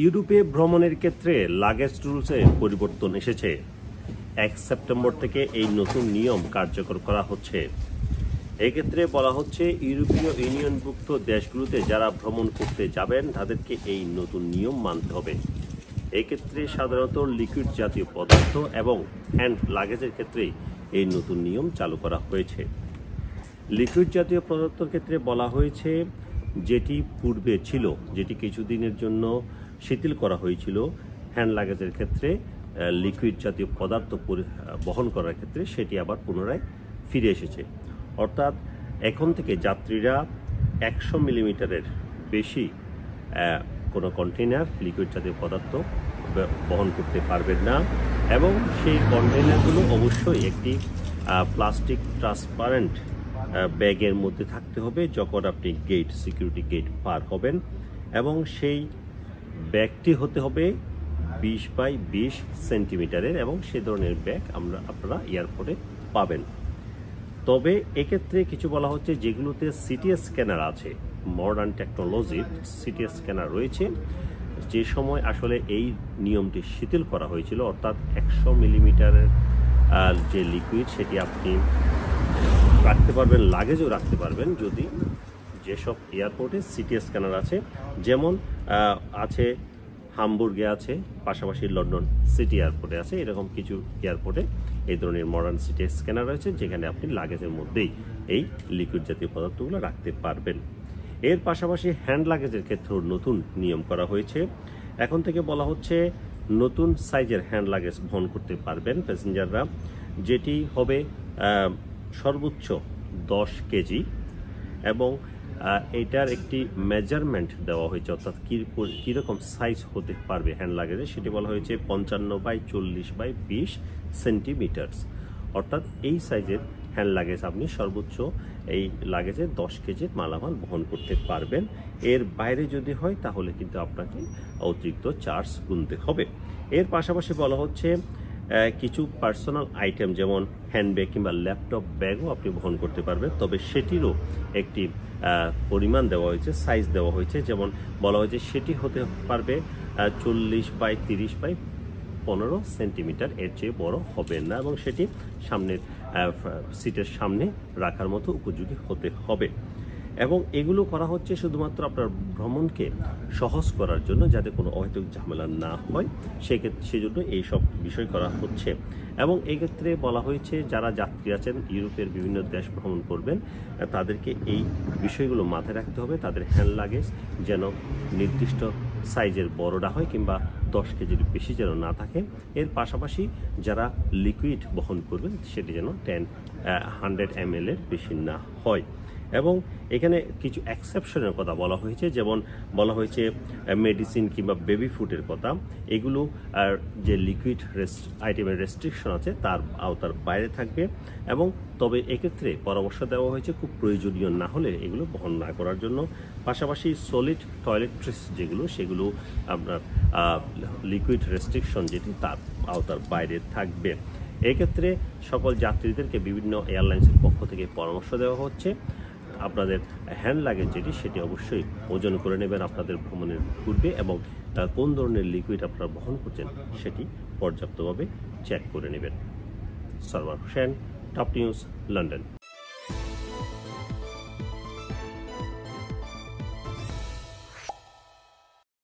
ইউরোপে ভ্রমণের ক্ষেত্রে লাগেজ রুলসে পরিবর্তন এসেছে এক সেপ্টেম্বর থেকে এই নতুন নিয়ম কার্যকর করা হচ্ছে এক্ষেত্রে বলা হচ্ছে ইউরোপীয় ইউনিয়নভুক্ত দেশগুলোতে যারা ভ্রমণ করতে যাবেন তাদেরকে এই নতুন নিয়ম মানতে হবে এক্ষেত্রে সাধারণত লিকুইড জাতীয় পদার্থ এবং হ্যান্ড লাগেজের ক্ষেত্রে এই নতুন নিয়ম চালু করা হয়েছে লিকুইড জাতীয় পদার্থের ক্ষেত্রে বলা হয়েছে যেটি পূর্বে ছিল যেটি কিছুদিনের জন্য শিথিল করা হয়েছিল হ্যান্ড লাগেজের ক্ষেত্রে লিকুইড জাতীয় পদার্থ বহন করার ক্ষেত্রে সেটি আবার পুনরায় ফিরে এসেছে অর্থাৎ এখন থেকে যাত্রীরা একশো মিলিমিটারের বেশি কোনো কন্টেনার লিকুইড জাতীয় পদার্থ বহন করতে পারবেন না এবং সেই কন্টেনারগুলো অবশ্যই একটি প্লাস্টিক ট্রান্সপারেন্ট ব্যাগের মধ্যে থাকতে হবে যখন আপনি গেট সিকিউরিটি গেট পার হবেন এবং সেই ব্যাগটি হতে হবে বিশ বাই বিশ সেন্টিমিটারের এবং সে ধরনের ব্যাগ আমরা আপনারা এয়ারপোর্টে পাবেন তবে এক্ষেত্রে কিছু বলা হচ্ছে যেগুলোতে সিটি স্ক্যানার আছে মডার্ন টেকনোলজির সিটি স্ক্যানার রয়েছে যে সময় আসলে এই নিয়মটি শিথিল করা হয়েছিল অর্থাৎ একশো মিলিমিটারের যে লিকুইড সেটি আপনি রাখতে পারবেন লাগেজও রাখতে পারবেন যদি যেসব এয়ারপোর্টে সিটি স্ক্যানার আছে যেমন আছে হামবুর্গে আছে পাশাপাশি লন্ডন সিটি এয়ারপোর্টে আছে এরকম কিছু এয়ারপোর্টে এই ধরনের মডার্ন সিটি স্ক্যানার রয়েছে যেখানে আপনি লাগেজের মধ্যেই এই লিকুইড জাতীয় পদার্থগুলো রাখতে পারবেন এর পাশাপাশি হ্যান্ড লাগেজের ক্ষেত্রেও নতুন নিয়ম করা হয়েছে এখন থেকে বলা হচ্ছে নতুন সাইজের হ্যান্ড লাগেজ বহন করতে পারবেন প্যাসেঞ্জাররা যেটি হবে সর্বোচ্চ দশ কেজি এবং এটার একটি মেজারমেন্ট দেওয়া হয়েছে অর্থাৎ কীরকম সাইজ হতে পারবে হ্যান্ড লাগেজে সেটি বলা হয়েছে পঞ্চান্ন বাই চল্লিশ বাই বিশ সেন্টিমিটার্স অর্থাৎ এই সাইজের হ্যান্ড লাগেজ আপনি সর্বোচ্চ এই লাগেজে দশ কেজির মালামাল বহন করতে পারবেন এর বাইরে যদি হয় তাহলে কিন্তু আপনাকে অতিরিক্ত চার্জ গুনতে হবে এর পাশাপাশি বলা হচ্ছে কিছু পার্সোনাল আইটেম যেমন হ্যান্ডব্যাগ কিংবা ল্যাপটপ ব্যাগও আপনি বহন করতে পারবেন তবে সেটিরও একটি পরিমাণ দেওয়া হয়েছে সাইজ দেওয়া হয়েছে যেমন বলা হয়েছে সেটি হতে পারবে চল্লিশ বাই তিরিশ বাই পনেরো সেন্টিমিটার এর চেয়ে বড় হবে না এবং সেটি সামনের সিটের সামনে রাখার মতো উপযোগী হতে হবে এবং এগুলো করা হচ্ছে শুধুমাত্র আপনার ভ্রমণকে সহজ করার জন্য যাতে কোনো অহেতুক ঝামেলা না হয় সেক্ষেত্রে সেজন্য এইসব বিষয় করা হচ্ছে এবং এক্ষেত্রে বলা হয়েছে যারা যাত্রী আছেন ইউরোপের বিভিন্ন দেশ ভ্রমণ করবেন তাদেরকে এই বিষয়গুলো মাথায় রাখতে হবে তাদের হ্যান্ড লাগেজ যেন নির্দিষ্ট সাইজের বড়টা হয় কিংবা দশ কেজির বেশি যেন না থাকে এর পাশাপাশি যারা লিকুইড বহন করবেন সেটি যেন টেন হান্ড্রেড এম এর বেশি না হয় এবং এখানে কিছু অ্যাকসেপশনের কথা বলা হয়েছে যেমন বলা হয়েছে মেডিসিন কিংবা বেবি ফুডের কথা এগুলো আর যে লিকুইড রেস্ট আইটেমের রেস্ট্রিকশন আছে তার আওতার বাইরে থাকবে এবং তবে এক্ষেত্রে পরামর্শ দেওয়া হয়েছে খুব প্রয়োজনীয় না হলে এগুলো বহন না করার জন্য পাশাপাশি সলিড টয়লেট্রিস যেগুলো সেগুলো আপনার লিকুইড রেস্ট্রিকশন যেটি তার আওতার বাইরে থাকবে এক্ষেত্রে সকল যাত্রীদেরকে বিভিন্ন এয়ারলাইন্সের পক্ষ থেকে পরামর্শ দেওয়া হচ্ছে আপনাদের হ্যান্ড লাগেজ যেটি সেটি অবশ্যই ওজন করে নেবেন আপনাদের ভ্রমণের পূর্বে এবং কোন ধরনের লিকুইড আপনারা বহন করছেন সেটি পর্যাপ্তভাবে চেক করে নেবেন Sarwar Hossain top news London